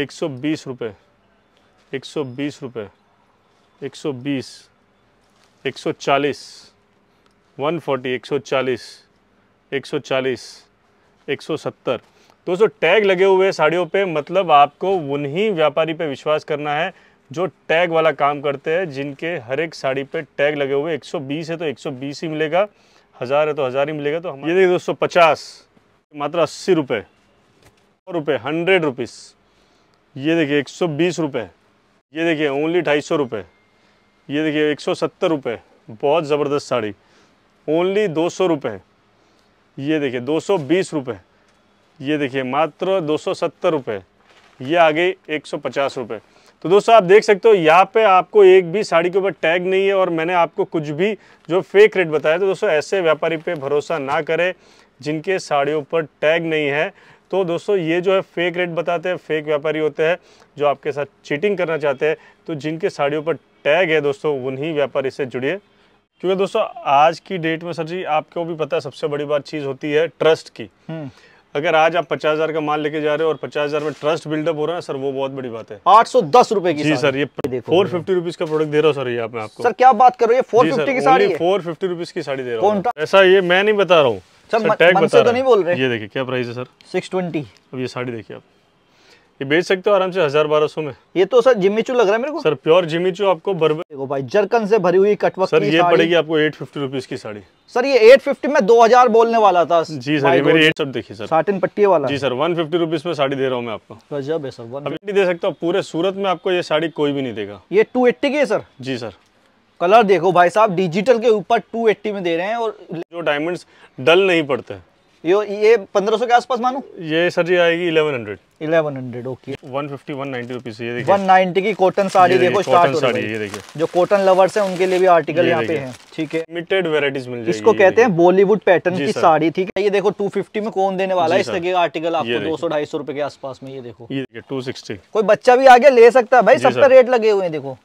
एक सौ बीस रुपये एक सौ बीस रुपये एक सौ बीस एक सौ चालीस वन फोर्टी एक सौ चालीस एक सौ चालीस एक सौ सत्तर दोस्तों टैग लगे हुए साड़ियों पे मतलब आपको उन्हीं व्यापारी पे विश्वास करना है जो टैग वाला काम करते हैं जिनके हर एक साड़ी पे टैग लगे हुए 120 है तो 120 ही मिलेगा हज़ार है तो हज़ार ही मिलेगा तो हम ये देखिए दोस्तों पचास मात्र अस्सी रुपये सौ रुपये हंड्रेड रुपीज़ ये देखिए एक सौ बीस रुपये ये देखिए ओनली ढाई सौ रुपये ये देखिए एक सौ सत्तर रुपये बहुत ज़बरदस्त साड़ी ओनली दो सौ रुपये ये देखिए दो सौ बीस रुपये ये देखिए मात्र दो सौ सत्तर रुपये ये आ गई एक सौ पचास रुपये तो दोस्तों आप देख सकते हो यहाँ पे आपको एक भी साड़ी के ऊपर टैग नहीं है और मैंने आपको कुछ भी जो फेक रेट बताया तो दोस्तों ऐसे व्यापारी पे भरोसा ना करें जिनके साड़ियों पर टैग नहीं है तो दोस्तों ये जो है फेक रेट बताते हैं फेक व्यापारी होते हैं जो आपके साथ चीटिंग करना चाहते हैं तो जिनके साड़ियों पर टैग है दोस्तों उन्हीं व्यापारी से जुड़िए क्योंकि दोस्तों आज की डेट में सर जी आपको भी पता है सबसे बड़ी बात चीज़ होती है ट्रस्ट की हम्म। अगर आज आप पचास हजार का माल लेके जा रहे हो और पचास हजार में ट्रस्ट बिल्डअप हो रहा है सर वो बहुत बड़ी बात है आठ सौ दस रुपए की जी सर ये फोर फिफ्टी रुपीज का प्रोडक्ट दे रहा हूँ सर ये आप आपको सर क्या बात कर रहे हो फोर फिफ्टी की साड़ी फोर फिफ्टी रुपीज की साड़ी दे रहा हूँ ऐसा ये मैं नहीं बता रहा हूँ सर, टैग बता तो नहीं बोल रहे ये देखिए क्या प्राइस है सर सिक्स ट्वेंटी अब ये साड़ी देखिए आप ये बेच सकते हो आराम से हजार बारह सौ में ये तो सर जिमीचू लग रहा है मेरे को सर प्योर जिमीचू आपको बर्बर देखो भाई जरकन से भरी हुई कटवक सर ये पड़ेगी आपको एट फिफ्टी रुपीज की साड़ी सर ये एट फिफ्टी में दो हजार बोलने वाला था जी सर ये मेरी एट सब देखिए सर साटिन पट्टी वाला जी सर वन फिफ्टी रुपीज में साड़ी दे रहा हूँ मैं आपको गजब है सर वन दे सकता हूँ पूरे सूरत में आपको ये साड़ी कोई भी नहीं देगा ये टू एट्टी की है सर जी सर कलर देखो भाई साहब डिजिटल के ऊपर 280 में दे रहे हैं और जो डायमंड्स डल नहीं पड़ते ये ये 1500 के आसपास मानो ये सर जी आएगी 1100 1100 ओके 150 190 रुपीस ये 190 की कॉटन साड़ी देखो स्टार्ट हो रही है देखिए जो कॉटन लवर्स हैं उनके लिए भी आर्टिकल यहाँ पे हैं ठीक है लिमिटेड वेराइटीज मिल जाएगी इसको कहते हैं बॉलीवुड पैटर्न की साड़ी ठीक है ये देखो 250 में कौन देने वाला है इस तरह आर्टिकल आपको दो सौ ढाई सौ रुपए के आसपास में ये देखो ये टू 260 कोई बच्चा भी आगे ले सकता है भाई सबका रेट लगे हुए हैं देखो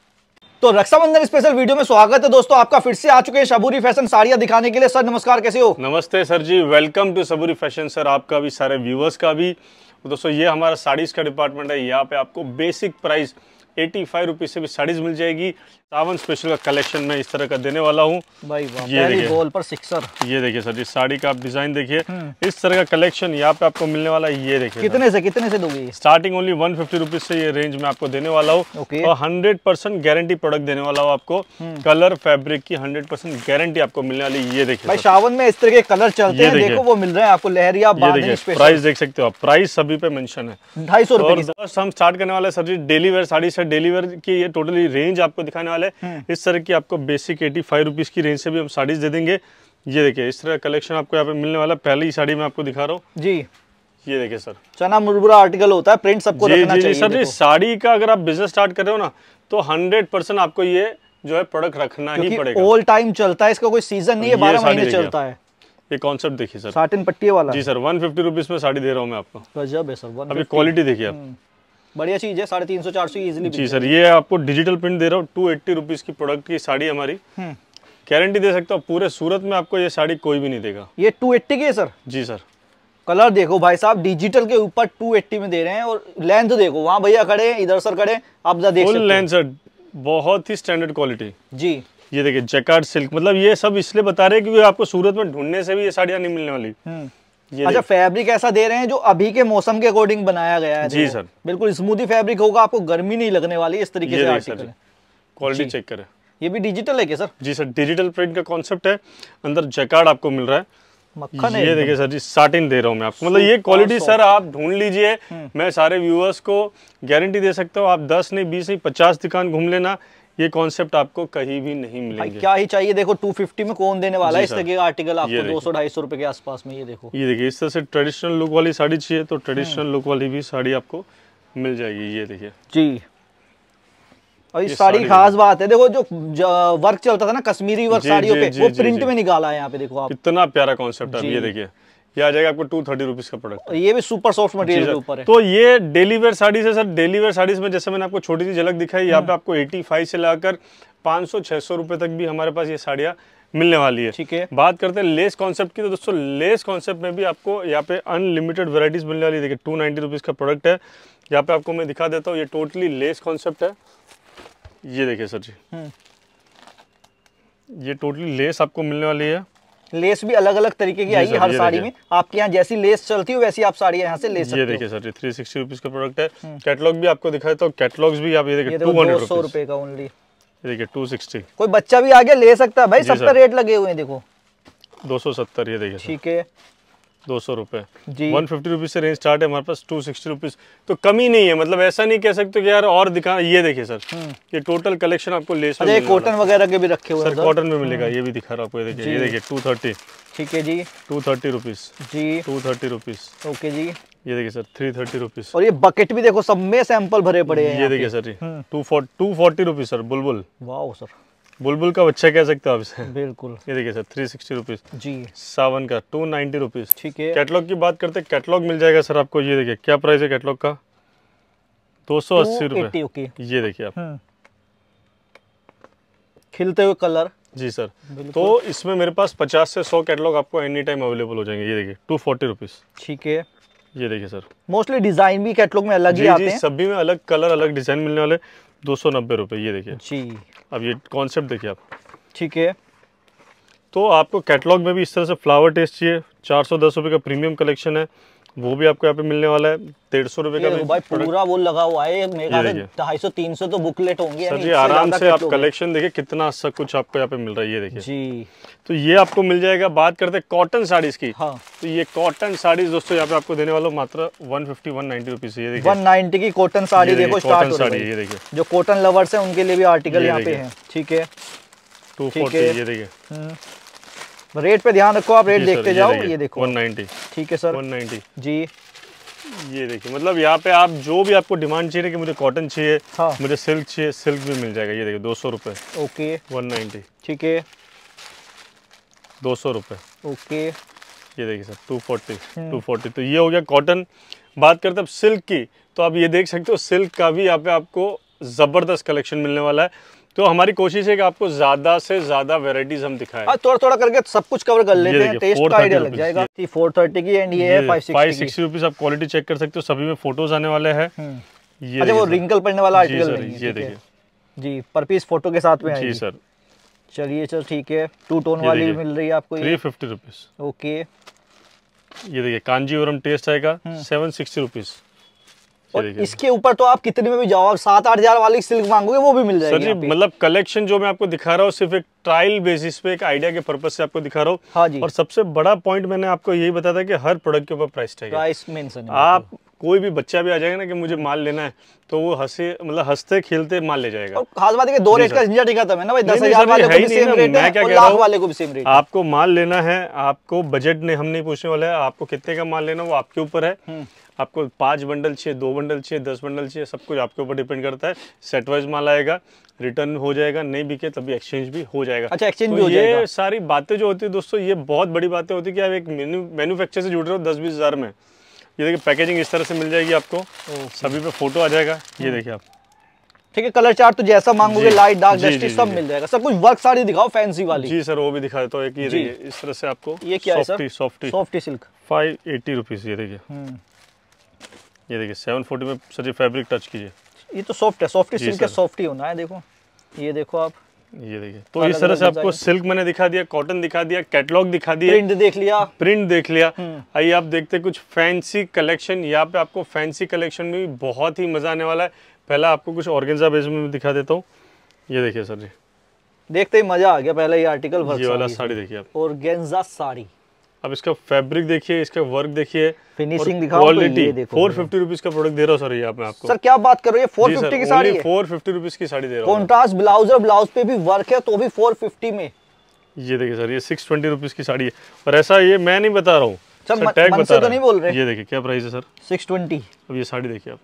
तो रक्षाबंधन स्पेशल वीडियो में स्वागत है दोस्तों आपका फिर से आ चुके हैं सबूरी फैशन साड़ियां दिखाने के लिए सर नमस्कार कैसे हो नमस्ते सर जी welcome to Saburi fashion sir आपका भी सारे व्यूवर्स का भी तो दोस्तों ये हमारा साड़ीज का डिपार्टमेंट है यहाँ पे आपको बेसिक प्राइस एटी फाइव से भी साड़ीज़ मिल जाएगी सावन स्पेशल का कलेक्शन में इस तरह का देने वाला हूँ ये देखिए बॉल पर सिक्सर ये देखिए सर जी साड़ी का आप डिजाइन देखिए हम्म। इस तरह का कलेक्शन यहाँ पे आपको मिलने वाला है ये देखिए कितने से कितने से दोगे स्टार्टिंग ओनली वन फिफ्टी से ये रेंज में आपको देने वाला हूँ और हंड्रेड परसेंट गारंटी प्रोडक्ट देने वाला हूँ आपको कलर हम्म। फेब्रिक की हंड्रेड परसेंट गारंटी आपको मिलने वाली ये देखिए भाई सावन में इस तरह के कलर चलते हैं देखो वो मिल रहे हैं आपको लहरिया प्राइस देख सकते हो आप प्राइस सभी पे मेंशन है ढाई सौ हम स्टार्ट करने वाले सर जी डेली वेयर साड़ी से डेली वेयर की ये टोटली रेंज आपको दिखाने वाले है इस तरह की आपको बेसिक एटी फाइव रुपीज़ की रेंज से भी हम साड़ीज दे देंगे ये देखिए इस तरह कलेक्शन आपको यहाँ पे मिलने वाला पहली साड़ी मैं आपको दिखा रहा हूँ जी ये देखिए सर चना मुरबुरा आर्टिकल होता है प्रिंट सबको जी, रखना जी, चाहिए सर साड़ी का अगर आप बिजनेस स्टार्ट कर रहे हो ना तो हंड्रेड परसेंट आपको ये जो है प्रोडक्ट रखना ही पड़ेगा ऑल टाइम चलता है इसका कोई सीजन नहीं है बारह महीने चलता है ये कॉन्सेप्ट देखिए सर साटिन पट्टी वाला जी सर वन फिफ्टी रुपीज में साड़ी दे रहा हूँ मैं आपको गजब है सर अभी क्वालिटी देखिए आप हम्म। बढ़िया चीज है साढ़े तीन सौ चार सौ इजिली जी सर ये आपको डिजिटल प्रिंट दे रहा हूँ टू एट्टी रुपीज की प्रोडक्ट की साड़ी हमारी गारंटी हम्म। दे सकता हूँ पूरे सूरत में आपको ये साड़ी कोई भी नहीं देगा ये टू एट्टी की है सर जी सर कलर देखो भाई साहब डिजिटल के ऊपर टू एट्टी में दे रहे हैं और लेंथ देखो वहाँ भैया खड़े इधर सर खड़े आप जरा देख लेंथ सर बहुत ही स्टैंडर्ड क्वालिटी जी ये देखिए जैकार्ड सिल्क मतलब ये सब इसलिए बता रहे हैं कि आपको सूरत में ढूंढने से भी ये साड़ियाँ नहीं मिलने वाली हम्म। अच्छा फैब्रिक ऐसा दे रहे हैं जो अभी के मौसम के अकॉर्डिंग बनाया गया है जी सर बिल्कुल स्मूदी फैब्रिक होगा आपको गर्मी नहीं लगने वाली इस तरीके से क्वालिटी चेक करें ये भी डिजिटल है क्या सर जी सर डिजिटल प्रिंट का कॉन्सेप्ट है अंदर जैकार्ड आपको मिल रहा है मक्खन ये देखिए सर जी साटिन दे रहा हूँ मैं आपको मतलब ये क्वालिटी सर आप ढूंढ लीजिए हम्म। मैं सारे व्यूअर्स को गारंटी दे सकता हूँ आप 10 नहीं 20 नहीं 50 दुकान घूम लेना ये कॉन्सेप्ट आपको कहीं भी नहीं मिलेगा क्या ही चाहिए देखो 250 में कौन देने वाला है इस तरह का आर्टिकल आपको दो सौ ढाई सौ रुपए के आसपास में ये देखो ये देखिए इस तरह से ट्रेडिशनल लुक वाली साड़ी चाहिए तो ट्रेडिशनल हम्म। लुक वाली भी साड़ी आपको मिल जाएगी ये देखिए जी और इस साड़ी खास बात है देखो जो वर्क चलता था ना कश्मीरी वर्क साड़ियों पे वो प्रिंट में निकाला है यहाँ पे देखो आप इतना प्यारा कॉन्सेप्ट है ये देखिए ये आ जाएगा आपको टू थर्टी रुपीज का प्रोडक्ट ये भी सुपर सॉफ्ट मटेरियल के ऊपर है तो ये डेली वेयर साड़ीज है सर डेली वेयर साड़ीज में जैसे मैंने आपको छोटी सी झलक दिखाई यहाँ पे हम्म। आपको एटी फाइव से लाकर पांच सौ छह सौ रुपए तक भी हमारे पास ये साड़ियाँ मिलने वाली है ठीक है बात करते हैं लेस कॉन्सेप्ट की तो दोस्तों लेस कॉन्सेप्ट में भी आपको यहाँ पे अनलिमिटेड वेराइटीज मिलने वाली देखिए टू नाइनटी रुपीज़ का प्रोडक्ट है यहाँ पे आपको मैं दिखा देता हूँ ये टोटली लेस कॉन्सेप्ट है ये देखिए सर जी हम्म। ये टोटली लेस आपको मिलने वाली है लेस भी अलग अलग तरीके की आई है हर साड़ी में आपके यहाँ जैसी लेस चलती हो वैसी आप साड़ी यहाँ से ले सकते ये देखिए सर थ्री सिक्सटी रुपीज का प्रोडक्ट है कैटलॉग हम्म। भी आपको दिखाए तो कैटलॉग्स भी आप ये देखिए दो सौ रुपए का ओनली देखिए टू सिक्सटी कोई बच्चा भी आगे ले सकता है भाई सबका रेट लगे हुए हैं देखो दो सौ सत्तर ये देखिए ठीक है दो सौ रुपये जी वन फिफ्टी रुपीज़ से रेंज स्टार्ट है हमारे पास टू सिक्सटी रुपीज़ तो कमी नहीं है मतलब ऐसा नहीं कह सकते कि यार और दिखा ये देखिए सर हम्म। ये टोटल कलेक्शन आपको लेस में कॉटन वगैरह के भी रखे हुए सर कॉटन में मिलेगा हम्म। ये भी दिखा रहा आपको ये देखिए ये देखिए टू थर्टी ठीक है जी टू थर्टी रुपीज़ जी टू थर्टी रुपीज़ ओके जी ये देखिए सर थ्री थर्टी रुपीज और ये बकेट भी देखो सब में सैंपल भरे पड़े हैं ये देखिए sir two forty rupees sir बुलबुल वाह सर बुलबुल का बच्चा कह सकते हो आपसे बिल्कुल ये देखिए सर थ्री सिक्सटी रुपीज जी सावन का टू नाइनटी रुपीज ठीक है कैटलॉग की बात करते हैं कैटलॉग मिल जाएगा सर आपको ये देखिए क्या प्राइस है कैटलॉग का दो सौ अस्सी रुपए ये देखिए आप हम्म। खिलते हुए कलर जी सर तो इसमें मेरे पास पचास से सौ कैटलॉग आपको एनी टाइम अवेलेबल हो जाएंगे ये देखिए टू फोर्टी रुपीज ठीक है ये देखिए सर मोस्टली डिजाइन भी कैटलॉग में अलग जी, ही आते जी, हैं सभी में अलग कलर अलग डिजाइन मिलने वाले दो सौ नब्बे रुपये ये देखिए जी अब ये कॉन्सेप्ट देखिए आप ठीक है तो आपको कैटलॉग में भी इस तरह से फ्लावर टेस्ट चाहिए चार सौ दस रुपये का प्रीमियम कलेक्शन है वो भी आपको यहाँ पे मिलने वाला है डेढ़ सौ रुपए का भी भाई पूरा वो लगा हुआ है ढाई सौ तीन सौ तो बुकलेट होंगे सर जी आराम से आप कलेक्शन देखिए कितना सब कुछ आपको यहाँ पे मिल रहा है ये देखिए जी तो ये आपको मिल जाएगा बात करते हैं कॉटन साड़ीज की हाँ तो ये कॉटन साड़ीज दोस्तों यहाँ पे आपको देने वाला मात्र one fifty one ninety rupees ये वन नाइनटी की कॉटन साड़ी देखो कॉटन साड़ी ये देखिए जो कॉटन लवर्स है उनके लिए भी आर्टिकल यहाँ पे है ठीक है टू फोर्टी ये देखिए हम्म। रेट पे ध्यान रखो आप रेट देखते जाओ ये देखो वन नाइनटी ठीक है सर 190 जी ये देखिए मतलब यहाँ पे आप जो भी आपको डिमांड चाहिए कि मुझे कॉटन चाहिए हाँ। मुझे सिल्क चाहिए सिल्क भी मिल जाएगा ये देखिए दो सौ रुपये ओके वन नाइन्टी ठीक है दो सौ रुपये ओके ये देखिए sir two forty two forty तो ये हो गया कॉटन बात करते अब सिल्क की तो आप ये देख सकते हो सिल्क का भी यहाँ पे आपको ज़बरदस्त कलेक्शन मिलने वाला है तो हमारी कोशिश है कि आपको ज्यादा से ज्यादा वेराइटीज हम दिखाएं आ, हाँ, थोड़ा थोड़ा करके सब कुछ कवर कर लेते हैं टेस्ट का आइडिया लग जाएगा फोर थर्टी की एंड ये फाइव सिक्स रुपीज आप क्वालिटी चेक कर सकते हो सभी में फोटोज आने वाले हम्म। अच्छा, है ये वो रिंकल पड़ने वाला आर्टिकल ये देखिए जी पर पीस फोटो के साथ में जी सर चलिए सर ठीक है टू टोन वाली मिल रही है आपको थ्री फिफ्टी रुपीज ओके ये देखिए कांजीवरम टेस्ट आएगा सेवन सिक्सटी रुपीज़ और इसके ऊपर तो आप कितने में भी जाओ आप सात आठ हजार वाली सिल्क मांगोगे वो भी मिल जाएगी सर जी मतलब कलेक्शन जो मैं आपको दिखा रहा हूँ सिर्फ एक ट्रायल बेसिस पे एक आइडिया के पर्पज से आपको दिखा रहा हूँ हाँ जी और सबसे बड़ा पॉइंट मैंने आपको यही बताया था कि हर प्रोडक्ट के ऊपर प्राइस टैग प्राइस मेंशन आप कोई भी बच्चा भी आ जाएगा ना कि मुझे माल लेना है तो वो हंसे मतलब हंसते खेलते माल ले जाएगा और खास बात है कि दो रेट का झंझट टिका था मैं ना भाई दस हजार वाले को भी सेम रेट है और लाख वाले को भी सेम रेट आपको माल लेना है आपको बजट ने हम नहीं पूछने वाला है आपको कितने का माल लेना वो आपके ऊपर है हम्म। आपको पाँच बंडल चाहिए दो बंडल चाहिए दस बंडल चाहिए सब कुछ आपके ऊपर डिपेंड करता है सेट वाइज माल आएगा रिटर्न हो जाएगा नहीं बिके तभी एक्सचेंज भी हो जाएगा अच्छा एक्सचेंज तो भी हो ये जाएगा। सारी बातें जो होती है दोस्तों ये बहुत बड़ी बातें होती है कि आप एक मैन्युफैक्चर से जुड़ रहे हो दस बीस हज़ार में ये देखिए पैकेजिंग इस तरह से मिल जाएगी आपको सभी पे फोटो आ जाएगा ये hmm। देखिए आप ठीक है कलर चार्ट तो जैसा मांगोगे लाइट डार्क डस्टी सब जी, मिल जाएगा सब कुछ वर्क साड़ी दिखाओ फैंसी वाली जी सर वो भी दिखा देता हूँ इस तरह से आपको ये क्या softy softy softy silk five eighty rupees ये देखिए hmm। ये देखिए 740 में सर ये फैब्रिक टच कीजिए ये तो सॉफ्ट है सॉफ्ट सिल्क है सॉफ्ट ही होना है देखो ये देखो आप ये देखिए तो इस तरह से आपको सिल्क मैंने दिखा दिया कॉटन दिखा दिया कैटलॉग दिखा दिया प्रिंट देख लिया प्रिंट देख लिया हम्म। आइए आप देखते कुछ फैंसी कलेक्शन यहाँ पे आपको फैंसी कलेक्शन में भी बहुत ही मजा आने वाला है पहला आपको कुछ ऑर्गेंजा बेस में दिखा देता हूँ ये देखिए सर जी देखते ही मजा आ गया पहले ये आर्टिकल ये वाला साड़ी देखिए आप ऑर्गेंजा साड़ी अब इसका फैब्रिक देखिए इसका वर्क देखिए finishing quality four fifty rupees का प्रोडक्ट दे रहा हूँ सर ये आपने आपको सर क्या बात कर रहे फोर फिफ्टी की साड़ी फोर फिफ्टी रुपीज की साड़ी दे रहा हूँ कॉन्ट्रास्ट ब्लाउज और ब्लाउज पे भी वर्क है तो भी फोर फिफ्टी में ये देखिए सर ये सिक्स ट्वेंटी रुपीज की साड़ी है और ऐसा ये मैं नहीं बता रहा हूँ सर टैग बता तो रहा हूँ ये देखिए क्या प्राइस है सर सिक्स ट्वेंटी अब ये साड़ी देखिए आप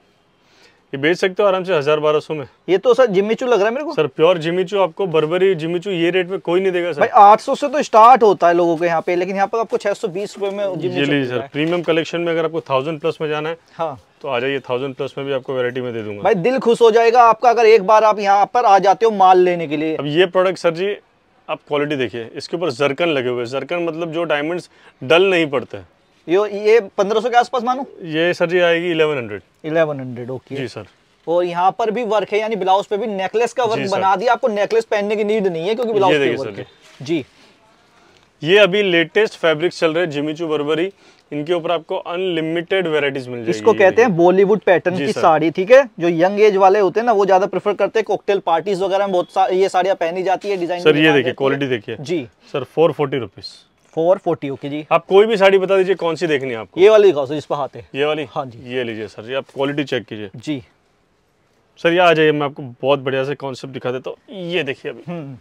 ये बेच सकते हो आराम से हजार बारह सौ में ये तो सर जिमीचू लग रहा है मेरे को सर प्योर जिमीचू आपको बर्बरी जिमीचू ये रेट में कोई नहीं देगा सर आठ सौ से तो स्टार्ट होता है लोगों के यहाँ पे लेकिन यहाँ पर आपको छह सौ बीस रुपए में ये सर प्रीमियम कलेक्शन में अगर आपको थाउजेंड प्लस में जाना है हाँ तो आ जाइए थाउजेंड प्लस में भी आपको वैरायटी में दे दूंगा भाई दिल खुश हो जाएगा आपका अगर एक बार आप यहाँ पर आ जाते हो माल लेने के लिए अब ये प्रोडक्ट सर जी आप क्वालिटी देखिए इसके ऊपर जरकन लगे हुए जरकन मतलब जो डायमंड्स डल नहीं पड़ते यो ये सौ के आसपास मानू ये सर जी आएगी इलेवन हंड्रेड ओके जी सर और यहाँ पर भी वर्क है यानी ब्लाउज पे भी नेकलेस का वर्क बना दिया आपको नेकलेस पहनने की नीड नहीं है क्योंकि ब्लाउज पे वर्क है जी ये अभी लेटेस्ट फैब्रिक चल रहे जिमीचू बर्बरी इनके ऊपर आपको अनलिमिटेड वेराइटीज मिल जाएगी इसको कहते हैं बॉलीवुड पैटर्न की साड़ी ठीक है जो यंग एज वाले होते हैं ना वो ज्यादा प्रेफर करते हैं कॉकटेल पार्टीज वगैरह में बहुत सा, ये साड़ियाँ पहनी जाती है डिजाइन सर ये देखिए क्वालिटी देखिए जी sir four forty rupees four forty okay जी आप कोई भी साड़ी बता दीजिए कौन सी देखनी है आपको ये वाली दिखाओ सर जिस पर हाथ है ये वाली हाँ जी ये लीजिए सर जी आप क्वालिटी चेक कीजिए जी सर ये आ जाइए मैं आपको बहुत बढ़िया से कॉन्सेप्ट दिखा देता हूँ ये देखिए अभी हम्म।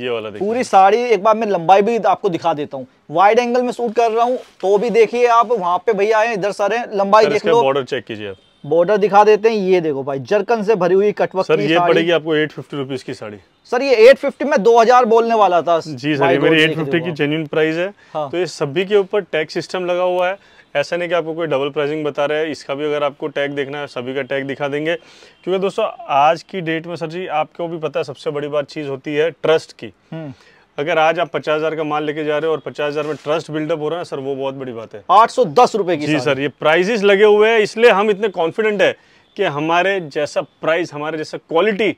ये वाला देखिए पूरी साड़ी एक बार मैं लंबाई भी आपको दिखा देता हूँ वाइड एंगल में सूट कर रहा हूँ तो भी देखिए आप वहाँ पे भैया आए इधर सारे लंबाई देख लो बॉर्डर चेक कीजिए आप बॉर्डर दिखा देते हैं ये देखो भाई जरकन से भरी हुई कटवक सर की ये पड़ेगी आपको एट फिफ्टी रुपीज की साड़ी सर ये 850 में 2000 बोलने वाला था जी सर ये मेरी 850 की जेन्यून प्राइस है हाँ। तो ये सभी के ऊपर टैक्स सिस्टम लगा हुआ है ऐसा नहीं कि आपको कोई डबल प्राइसिंग बता रहा है इसका भी अगर आपको टैग देखना है सभी का टैग दिखा देंगे क्योंकि दोस्तों आज की डेट में सर जी आपको भी पता है सबसे बड़ी बात चीज़ होती है ट्रस्ट की हम्म। अगर आज आप पचास हजार का माल लेके जा रहे हो और पचास हजार में ट्रस्ट बिल्डअप हो रहा है सर वो बहुत बड़ी बात है आठ सौ दस रुपए की जी सर ये प्राइजेस लगे हुए हैं इसलिए हम इतने कॉन्फिडेंट है कि हमारे जैसा प्राइस हमारे जैसा क्वालिटी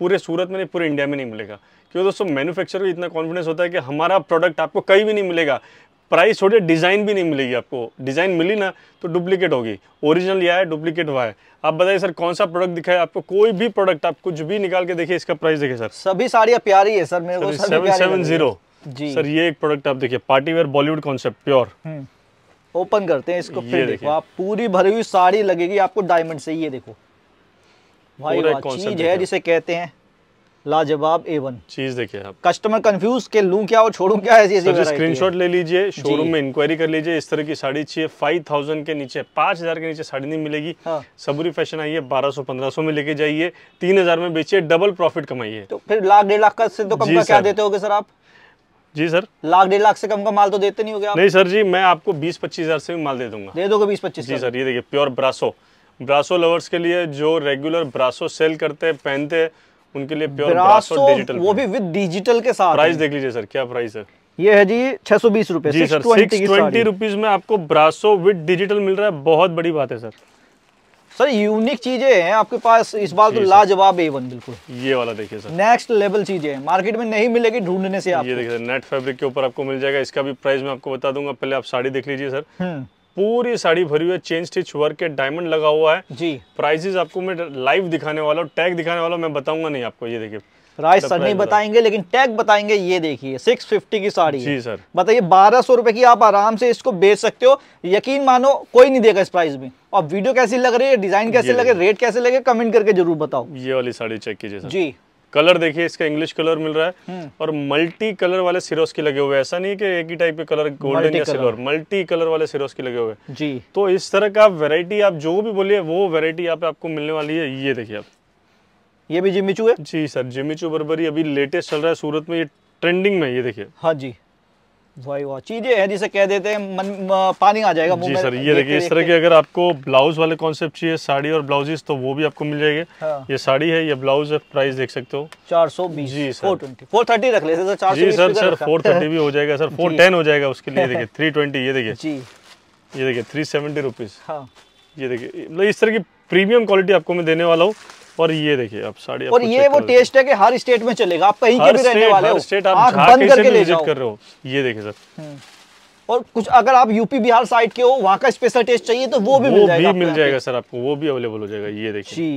पूरे सूरत में नहीं पूरे इंडिया में नहीं मिलेगा क्यों दोस्तों मैन्युफैक्चर को इतना कॉन्फिडेंस होता है कि हमारा प्रोडक्ट आपको कहीं भी नहीं मिलेगा प्राइस छोड़िए डिज़ाइन भी नहीं मिलेगी आपको डिज़ाइन मिली ना तो डुप्लीकेट होगी ओरिजिनल यह है डुप्लीकेट वह है आप बताइए सर कौन सा प्रोडक्ट दिखाए आपको कोई भी प्रोडक्ट आप कुछ भी निकाल के देखिए इसका प्राइस देखिए सर सभी साड़ियाँ प्यारी है सर मेरे सेवन सेवन जीरो जी सर ये एक प्रोडक्ट आप देखिए party wear Bollywood concept pure open करते हैं इसको फिर देखो आप पूरी भरी हुई साड़ी लगेगी आपको डायमंड से ये देखो भाई चीज है जिसे कहते हैं लाजवाब ए वन चीज देखिए आप कस्टमर कंफ्यूज के लू क्या और छोड़ू क्या ऐसी ऐसी स्क्रीनशॉट ले लीजिए शोरूम में इंक्वायरी कर लीजिए इस तरह की साड़ी चाहिए फाइव थाउजेंड के नीचे पांच हजार के नीचे साड़ी नहीं मिलेगी हाँ। सबूरी फैशन आइए बारह सौ पंद्रह सौ में लेके जाइए तीन हजार में बेचिए डबल प्रॉफिट कमाइए तो फिर लाख डेढ़ लाख का से तो कम क्या देते हो सर आप जी सर लाख डेढ़ लाख से कम का माल तो देते नहीं हो गया नहीं सर जी मैं आपको बीस पच्चीस हजार से भी माल दे दूंगा दे दोगे बीस पच्चीस जी सर ये देखिए प्योर ब्रासो ब्रासो लवर्स के लिए जो रेगुलर ब्रासो सेल करते हैं पहनते हैं उनके लिए प्योर ब्रासो, डिजिटल वो भी विद डिजिटल के साथ प्राइस देख लीजिए सर क्या प्राइस है ये है जी छह सौ बीस रूपए ट्वेंटी रुपीज में आपको ब्रासो विद डिजिटल मिल रहा है बहुत बड़ी बात है सर सर यूनिक चीजें हैं आपके पास इस बार तो लाजवाब ए वन बिल्कुल ये वाला देखिए सर नेक्स्ट लेवल चीजें हैं मार्केट में नहीं मिलेगी ढूंढने से आप ये देखिए सर नेट फैब्रिक के ऊपर आपको मिल जाएगा इसका भी प्राइस मैं आपको बता दूंगा पहले आप साड़ी देख लीजिए सर पूरी साड़ी भरी हुई है चेन स्टिच वर्क के डायमंड लगा हुआ है जी प्राइजेस आपको मैं लाइव दिखाने वाला हूँ टैग दिखाने वाला मैं बताऊंगा नहीं आपको ये देखिए प्राइस सर नहीं बताएंगे लेकिन टैग बताएंगे ये देखिए 650 की साड़ी जी सर बताइए बारह सौ रुपए की आप आराम से इसको बेच सकते हो यकीन मानो कोई नहीं देगा इस प्राइस में और वीडियो कैसी लग रही है डिजाइन कैसे लगे रेट कैसे लगे कमेंट करके जरूर बताओ ये वाली साड़ी चेक कीजिए जी कलर देखिए इसका इंग्लिश कलर मिल रहा है हम्म। और मल्टी कलर वाले सिरोस के लगे हुए हैं ऐसा नहीं कि एक ही टाइप के कलर गोल्डन या सिल्वर मल्टी कलर वाले सिरोस के लगे हुए हैं जी तो इस तरह का वैरायटी आप जो भी बोलिए वो वैरायटी यहाँ पे आपको मिलने वाली है ये देखिए आप ये भी जिमिचू है जी सर जिमिचू बरबरी अभी लेटेस्ट चल रहा है सूरत में ये ट्रेंडिंग में ये देखिए हाँ जी भाई वाह चीजें हैं जिसे कह देते हैं मन पानी आ जाएगा जी सर ये देखिए इस तरह की अगर आपको ब्लाउज वाले कॉन्सेप्ट चाहिए साड़ी और ब्लाउजेस तो वो भी आपको मिल जाएगा हाँ। ये साड़ी है ये ब्लाउज है प्राइस देख सकते हो चार सौ बीस जी सर फोर ट्वेंटी रख लेते सर जी सर सर फोर थर्टी भी हो जाएगा सर फोर टेन हो जाएगा उसके लिए देखिए थ्री ट्वेंटी ये देखिए ये देखिए थ्री सेवेंटी रुपीज ये देखिए मतलब इस तरह की प्रीमियम क्वालिटी आपको मैं देने वाला हूँ और ये देखिए आप साड़ी और ये वो टेस्ट है कि हर स्टेट में चलेगा आप कहीं के भी रहने वाले हो स्टेट आप बंद करके ले जाओ कर रहे हो ये देखिए सर हम्म। और कुछ अगर आप यूपी बिहार साइड के हो वहाँ का स्पेशल टेस्ट चाहिए तो वो भी वो मिल जाएगा भी मिल जाएगा सर आपको वो भी अवेलेबल हो जाएगा ये देखिए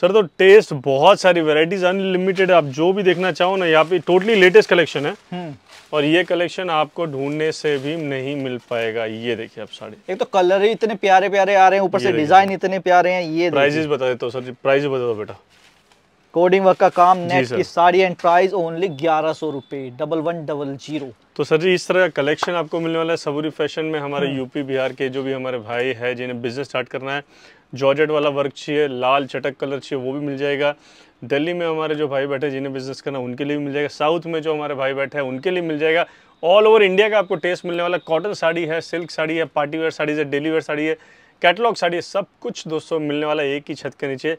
सर तो टेस्ट बहुत सारी वेराइटीज अनलिमिटेड है आप जो भी देखना चाहो ना यहाँ पे टोटली लेटेस्ट कलेक्शन है हम्म। और ये कलेक्शन आपको ढूंढने से भी नहीं मिल पाएगा ये देखिए आप साड़ी एक तो कलर ही इतने प्यारे प्यारे आ रहे हैं ऊपर से डिजाइन इतने प्यारे हैं ये प्राइजेस बता देता हूँ सर जी प्राइस बता दो बेटा कोडिंग वर्क का काम नेट की साड़ी एंड प्राइस ओनली ग्यारह सौ रुपए डबल वन डबल जीरो तो सर जी इस तरह का कलेक्शन आपको मिलने वाला है सबूरी फैशन में हमारे हाँ। यूपी बिहार के जो भी हमारे भाई है जिन्हें बिजनेस स्टार्ट करना है जॉर्जेट वाला वर्क चाहिए लाल चटक कलर चाहिए वो भी मिल जाएगा दिल्ली में हमारे जो भाई बैठे जिन्हें बिजनेस करना उनके लिए भी मिल जाएगा साउथ में जो हमारे भाई बैठे हैं उनके लिए मिल जाएगा ऑल ओवर इंडिया का आपको टेस्ट मिलने वाला कॉटन साड़ी है सिल्क साड़ी है पार्टी वेयर साड़ीज है डेली वेयर साड़ी है कैटलॉग साड़ी है सब कुछ दोस्तों मिलने वाला है एक ही छत के नीचे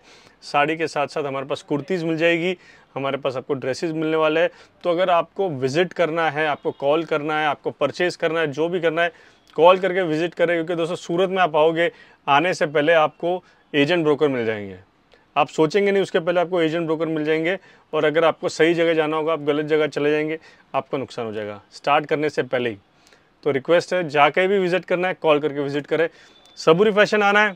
साड़ी के साथ साथ हमारे पास कुर्तीज़ मिल जाएगी हमारे पास आपको ड्रेसेस मिलने वाले हैं तो अगर आपको विज़िट करना है आपको कॉल करना है आपको परचेज़ करना है जो भी करना है कॉल करके विज़िट करें क्योंकि दोस्तों सूरत में आप आओगे आने से पहले आपको एजेंट ब्रोकर मिल जाएंगे आप सोचेंगे नहीं उसके पहले आपको एजेंट ब्रोकर मिल जाएंगे और अगर आपको सही जगह जाना होगा आप गलत जगह चले जाएंगे आपका नुकसान हो जाएगा स्टार्ट करने से पहले ही तो रिक्वेस्ट है जाके भी विज़िट करना है कॉल करके विज़िट करें सबूरी फैशन आना है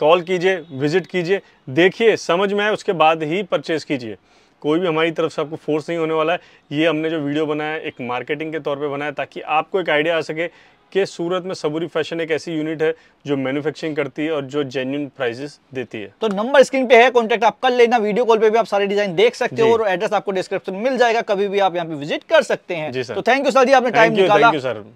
कॉल कीजिए विज़िट कीजिए देखिए समझ में आए उसके बाद ही परचेज़ कीजिए कोई भी हमारी तरफ से आपको फोर्स नहीं होने वाला है ये हमने जो वीडियो बनाया एक मार्केटिंग के तौर पे बनाया ताकि आपको एक आइडिया आ सके कि सूरत में सबूरी फैशन एक ऐसी यूनिट है जो मैन्युफैक्चरिंग करती है और जो जेन्यून प्राइजेस देती है तो नंबर स्क्रीन पे है कॉन्टेक्ट आप कर लेना वीडियो कॉल पे भी आप सारे डिजाइन देख सकते हो और एड्रेस आपको डिस्क्रिप्शन मिल जाएगा कभी भी आप यहाँ पे विजिट कर सकते हैं तो थैंक यू सर जी आपने टाइम थैंक यू सर